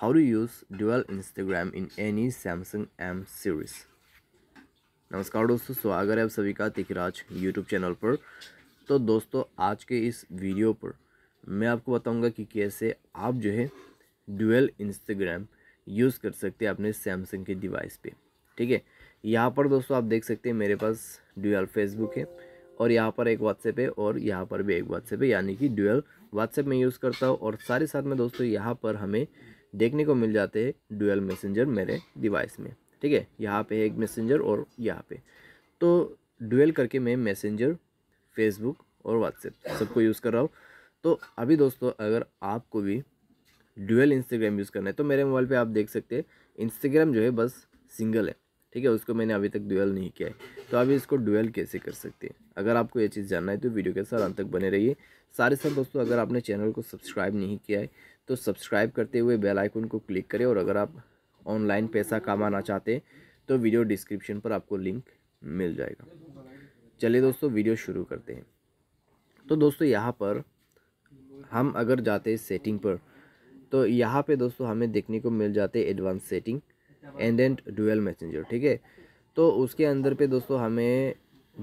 How to use dual Instagram in any Samsung M series. नमस्कार दोस्तों स्वागत है आप सभी का तिखराज YouTube चैनल पर तो दोस्तों आज के इस वीडियो पर मैं आपको बताऊंगा कि कैसे आप जो है डुअल इंस्टाग्राम यूज़ कर सकते हैं अपने सैमसंग के डिवाइस पे ठीक है यहाँ पर दोस्तों आप देख सकते हैं मेरे पास डुअल फेसबुक है और यहाँ पर एक व्हाट्सएप है और यहाँ पर भी एक व्हाट्सएप है यानी कि डुअल व्हाट्सएप में यूज़ करता हूँ और सारे साथ में दोस्तों यहाँ पर हमें देखने को मिल जाते हैं डुअल मैसेंजर मेरे डिवाइस में ठीक है यहाँ पे एक मैसेंजर और यहाँ पे तो डुअल करके मैं मैसेंजर फेसबुक और व्हाट्सएप सबको यूज़ कर रहा हूँ तो अभी दोस्तों अगर आपको भी डुअल इंस्टाग्राम यूज़ करना है तो मेरे मोबाइल पर आप देख सकते हैं इंस्टाग्राम जो है बस सिंगल है ठीक है उसको मैंने अभी तक डुअल नहीं किया है तो आप इसको डुअल कैसे कर सकते हैं अगर आपको ये चीज़ जानना है तो वीडियो के साथ अंत तक बने रहिए सारे साथ दोस्तों अगर आपने चैनल को सब्सक्राइब नहीं किया है तो सब्सक्राइब करते हुए बेल आइकन को क्लिक करें और अगर आप ऑनलाइन पैसा कमाना चाहते हैं तो वीडियो डिस्क्रिप्शन पर आपको लिंक मिल जाएगा चलिए दोस्तों वीडियो शुरू करते हैं तो दोस्तों यहाँ पर हम अगर जाते हैं सेटिंग पर तो यहाँ पे दोस्तों हमें देखने को मिल जाते advance setting and and dual messenger ठीक है तो उसके अंदर पे दोस्तों हमें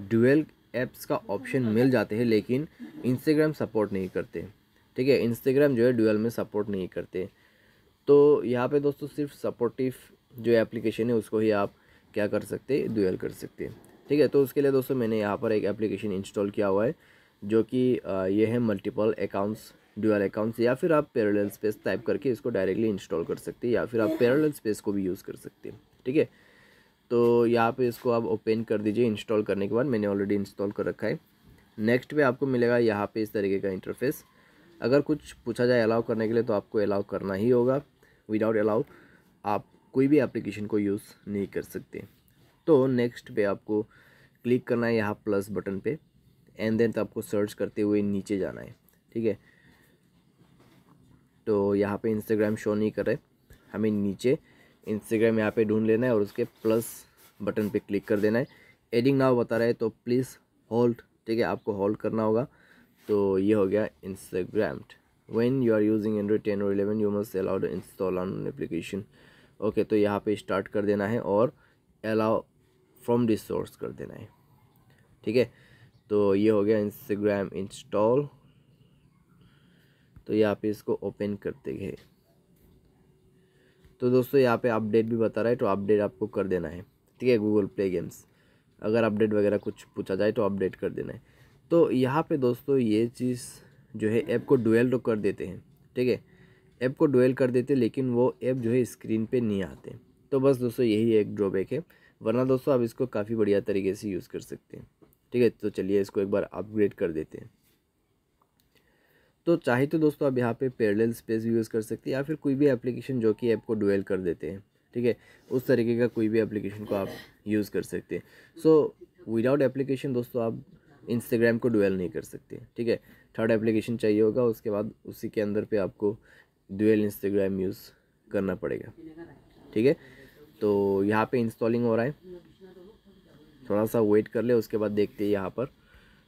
डुअल ऐप्स का ऑप्शन मिल जाते हैं लेकिन इंस्टाग्राम सपोर्ट नहीं करते ठीक है इंस्टाग्राम जो है डुअल में सपोर्ट नहीं करते तो यहाँ पे दोस्तों सिर्फ सपोर्टिव जो एप्लीकेशन है उसको ही आप क्या कर सकते डुअल कर सकते हैं ठीक है तो उसके लिए दोस्तों मैंने यहाँ पर एक एप्लीकेशन इंस्टॉल किया हुआ है जो कि ये है मल्टीपल अकाउंट्स डुअल अकाउंट्स या फिर आप पैरेलल स्पेस टाइप करके इसको डायरेक्टली इंस्टॉल कर सकते हैं या फिर आप पैरेलल स्पेस को भी यूज़ कर सकते हैं ठीक है तो यहाँ पे इसको आप ओपन कर दीजिए इंस्टॉल करने के बाद मैंने ऑलरेडी इंस्टॉल कर रखा है नेक्स्ट पे आपको मिलेगा यहाँ पे इस तरीके का इंटरफेस अगर कुछ पूछा जाए अलाउ करने के लिए तो आपको अलाउ करना ही होगा विदाउट अलाउ आप कोई भी एप्लीकेशन को यूज़ नहीं कर सकते तो नेक्स्ट पे आपको क्लिक करना है यहाँ प्लस बटन पे एंड देन तो आपको सर्च करते हुए नीचे जाना है ठीक है तो यहाँ पे इंस्टाग्राम शो नहीं कर रहे हमें नीचे इंस्टाग्राम यहाँ पे ढूंढ लेना है और उसके प्लस बटन पे क्लिक कर देना है एडिंग नाव बता रहा है तो प्लीज़ होल्ड ठीक है आपको होल्ड करना होगा तो ये हो गया Instagram when you are using Android ten और eleven you must allow to install on application okay तो यहाँ पे स्टार्ट कर देना है और अलाउ फ्रॉम दिस सोर्स कर देना है ठीक है तो ये हो गया इंस्टाग्राम इंस्टॉल तो यहाँ पे इसको ओपन करते हैं तो दोस्तों यहाँ पे अपडेट भी बता रहा है तो अपडेट आपको कर देना है ठीक है गूगल प्ले गेम्स अगर अपडेट वगैरह कुछ पूछा जाए तो अपडेट कर देना है तो यहाँ पे दोस्तों ये चीज़ जो है ऐप को डुएल तो कर देते हैं ठीक है ऐप को डुएल कर देते लेकिन वो ऐप जो है स्क्रीन पर नहीं आते तो बस दोस्तों यही एक ड्रॉबैक है वरना दोस्तों आप इसको काफ़ी बढ़िया तरीके से यूज़ कर सकते हैं ठीक है तो चलिए इसको एक बार अपग्रेड कर देते हैं तो चाहे तो दोस्तों आप यहाँ पे पैरेलल स्पेस भी यूज़ कर सकते हैं या फिर कोई भी एप्लीकेशन जो कि ऐप को डुएल कर देते हैं ठीक है उस तरीके का कोई भी एप्लीकेशन को आप यूज़ कर सकते हैं सो विदाउट एप्लीकेशन दोस्तों आप इंस्टाग्राम को डुएल नहीं कर सकते ठीक है थर्ड एप्लीकेशन चाहिए होगा उसके बाद उसी के अंदर पर आपको डुएल इंस्टाग्राम यूज़ करना पड़ेगा ठीक है तो यहाँ पर इंस्टॉलिंग हो रहा है थोड़ा सा वेट कर ले उसके बाद देखते हैं यहाँ पर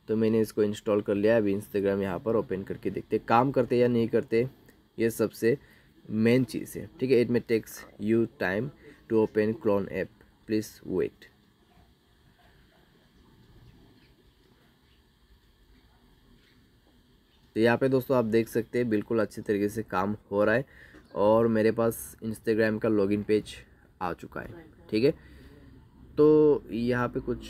तो मैंने इसको इंस्टॉल कर लिया अभी इंस्टाग्राम यहाँ पर ओपन करके देखते काम करते या नहीं करते ये सबसे मेन चीज़ है ठीक है it may takes you time to open clone app please wait तो यहाँ पे दोस्तों आप देख सकते हैं बिल्कुल अच्छे तरीके से काम हो रहा है और मेरे पास इंस्टाग्राम का लॉगिन पेज आ चुका है ठीक है तो यहाँ पे कुछ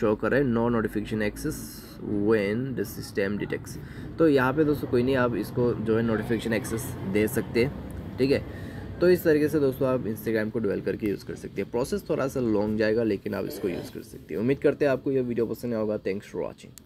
शो कर रहा है no notification access when the system detects तो यहाँ पे दोस्तों कोई नहीं आप इसको जो है नोटिफिकेशन एक्सेस दे सकते हैं ठीक है तो इस तरीके से दोस्तों आप इंस्टाग्राम को डिवेल करके यूज़ कर सकते हैं प्रोसेस थोड़ा सा लॉन्ग जाएगा लेकिन आप इसको यूज़ कर सकते हैं उम्मीद करते हैं आपको यह वीडियो पसंद आएगा थैंक्स फॉर वॉचिंग